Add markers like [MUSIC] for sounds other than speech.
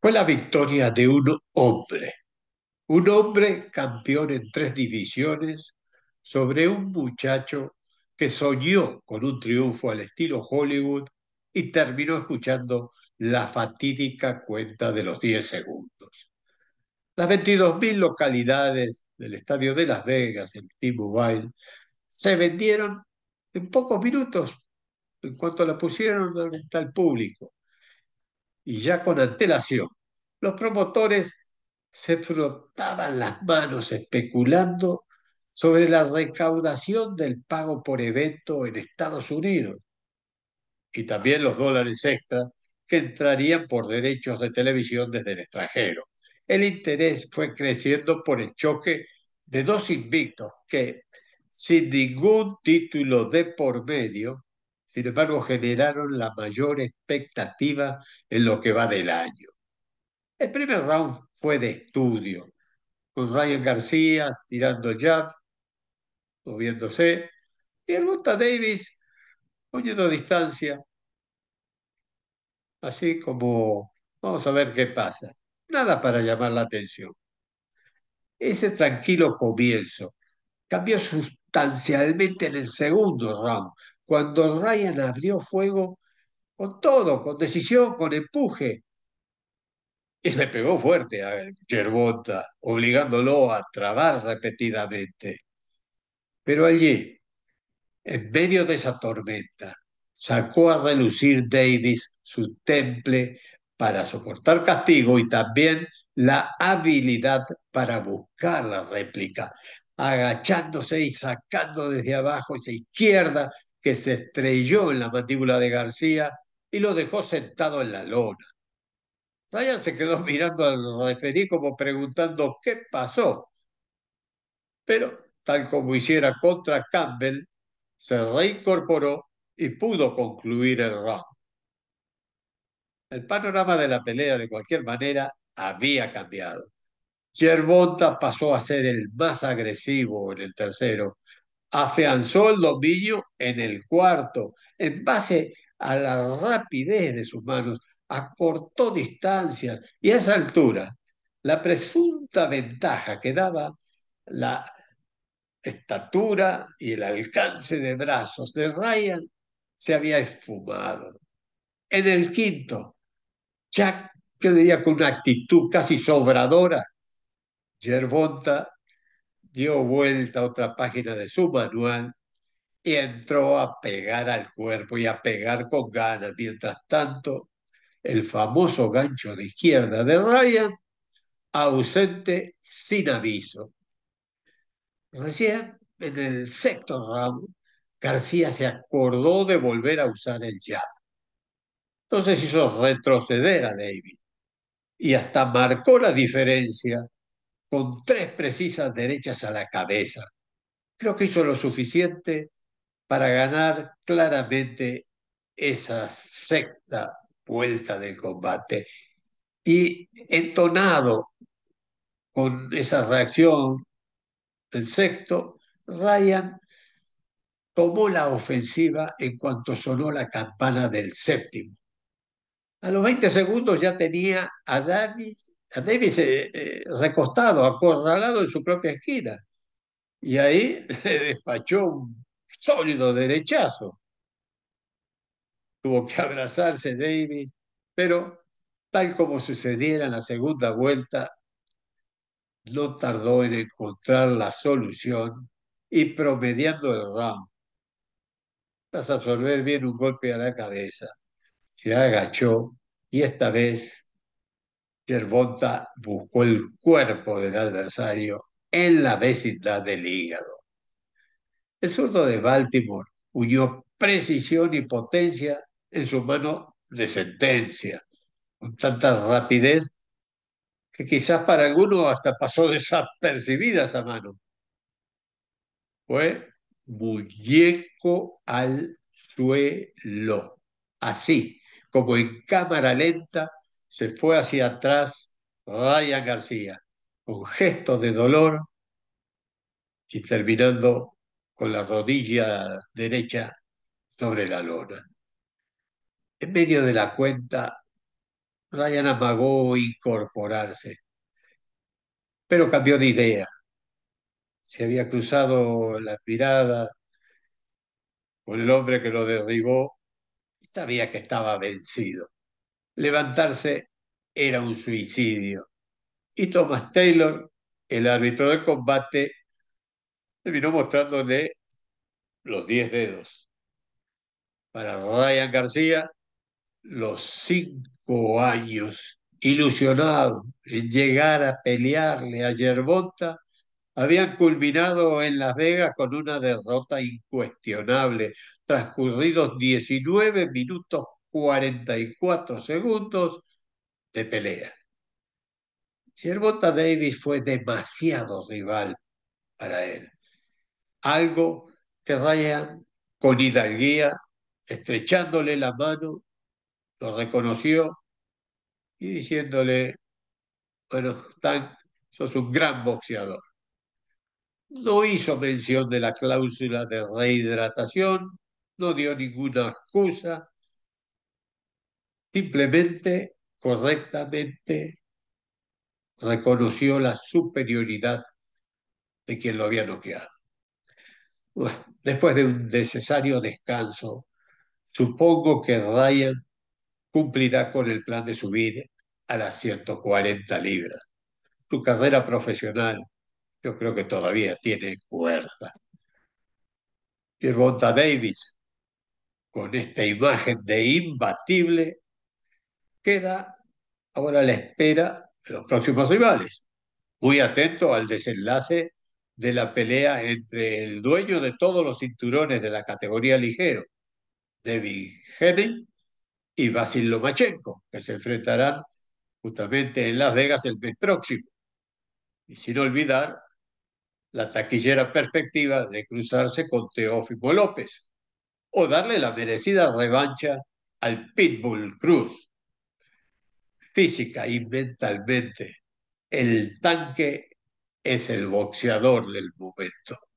fue la victoria de un hombre, un hombre campeón en tres divisiones sobre un muchacho que soñó con un triunfo al estilo Hollywood y terminó escuchando la fatídica cuenta de los 10 segundos. Las 22.000 localidades del estadio de Las Vegas, el T-Mobile, se vendieron en pocos minutos en cuanto la pusieron al público y ya con antelación. Los promotores se frotaban las manos especulando sobre la recaudación del pago por evento en Estados Unidos y también los dólares extra que entrarían por derechos de televisión desde el extranjero. El interés fue creciendo por el choque de dos invictos que, sin ningún título de por medio, sin embargo generaron la mayor expectativa en lo que va del año. El primer round fue de estudio, con Ryan García tirando jab, moviéndose, y el Ruta Davis a distancia. Así como vamos a ver qué pasa. Nada para llamar la atención. Ese tranquilo comienzo cambió sustancialmente en el segundo round, cuando Ryan abrió fuego con todo, con decisión, con empuje. Y le pegó fuerte a yerbota, obligándolo a trabar repetidamente. Pero allí, en medio de esa tormenta, sacó a relucir Davis su temple para soportar castigo y también la habilidad para buscar la réplica, agachándose y sacando desde abajo esa izquierda que se estrelló en la mandíbula de García y lo dejó sentado en la lona. Ryan se quedó [LAUGHS] mirando al referí como preguntando qué pasó. Pero, tal como hiciera contra Campbell, se reincorporó y pudo concluir el round. El panorama de la pelea, de cualquier manera, había cambiado. Gervonta pasó a ser el más agresivo en el tercero, afianzó el dominio en el cuarto, en base a la rapidez de sus manos, acortó distancias y a esa altura, la presunta ventaja que daba la estatura y el alcance de brazos de Ryan se había esfumado. En el quinto, Jack, yo diría con una actitud casi sobradora, Gervonta dio vuelta a otra página de su manual y entró a pegar al cuerpo y a pegar con ganas. Mientras tanto, el famoso gancho de izquierda de Ryan, ausente sin aviso. Recién, en el sexto round, García se acordó de volver a usar el jab. Entonces hizo retroceder a David y hasta marcó la diferencia con tres precisas derechas a la cabeza. Creo que hizo lo suficiente para ganar claramente esa sexta vuelta del combate. Y entonado con esa reacción del sexto, Ryan tomó la ofensiva en cuanto sonó la campana del séptimo. A los 20 segundos ya tenía a Davis a Davis eh, eh, recostado, acorralado en su propia esquina. Y ahí [LAUGHS] le despachó un sólido derechazo. Tuvo que abrazarse Davis, pero tal como sucediera en la segunda vuelta, no tardó en encontrar la solución y promediando el ramo. Tras absorber bien un golpe a la cabeza, se agachó y esta vez Yerbonta buscó el cuerpo del adversario en la vecindad del hígado. El zurdo de Baltimore unió precisión y potencia en su mano de sentencia, con tanta rapidez que quizás para algunos hasta pasó desapercibida esa mano. Fue muñeco al suelo, así como en cámara lenta se fue hacia atrás Ryan García, con gesto de dolor y terminando con la rodilla derecha sobre la lona. En medio de la cuenta, Ryan amagó incorporarse, pero cambió de idea. Se había cruzado la mirada con el hombre que lo derribó y sabía que estaba vencido levantarse era un suicidio. Y Thomas Taylor, el árbitro del combate, terminó mostrándole los diez dedos. Para Ryan García, los cinco años ilusionados en llegar a pelearle a Yerbonta, habían culminado en Las Vegas con una derrota incuestionable, transcurridos 19 minutos 44 segundos de pelea. Siervota Davis fue demasiado rival para él. Algo que Ryan, con hidalguía, estrechándole la mano, lo reconoció y diciéndole, bueno, tan, sos un gran boxeador. No hizo mención de la cláusula de rehidratación, no dio ninguna excusa, Simplemente, correctamente, reconoció la superioridad de quien lo había noqueado. después de un necesario descanso, supongo que Ryan cumplirá con el plan de subir a las 140 libras. Tu carrera profesional yo creo que todavía tiene cuerda. Davis, con esta imagen de imbatible, Queda ahora la espera de los próximos rivales. Muy atento al desenlace de la pelea entre el dueño de todos los cinturones de la categoría ligero, Devin Henning, y Vasil Lomachenko, que se enfrentarán justamente en Las Vegas el mes próximo. Y sin olvidar la taquillera perspectiva de cruzarse con Teófimo López o darle la merecida revancha al Pitbull Cruz física y mentalmente. El tanque es el boxeador del momento.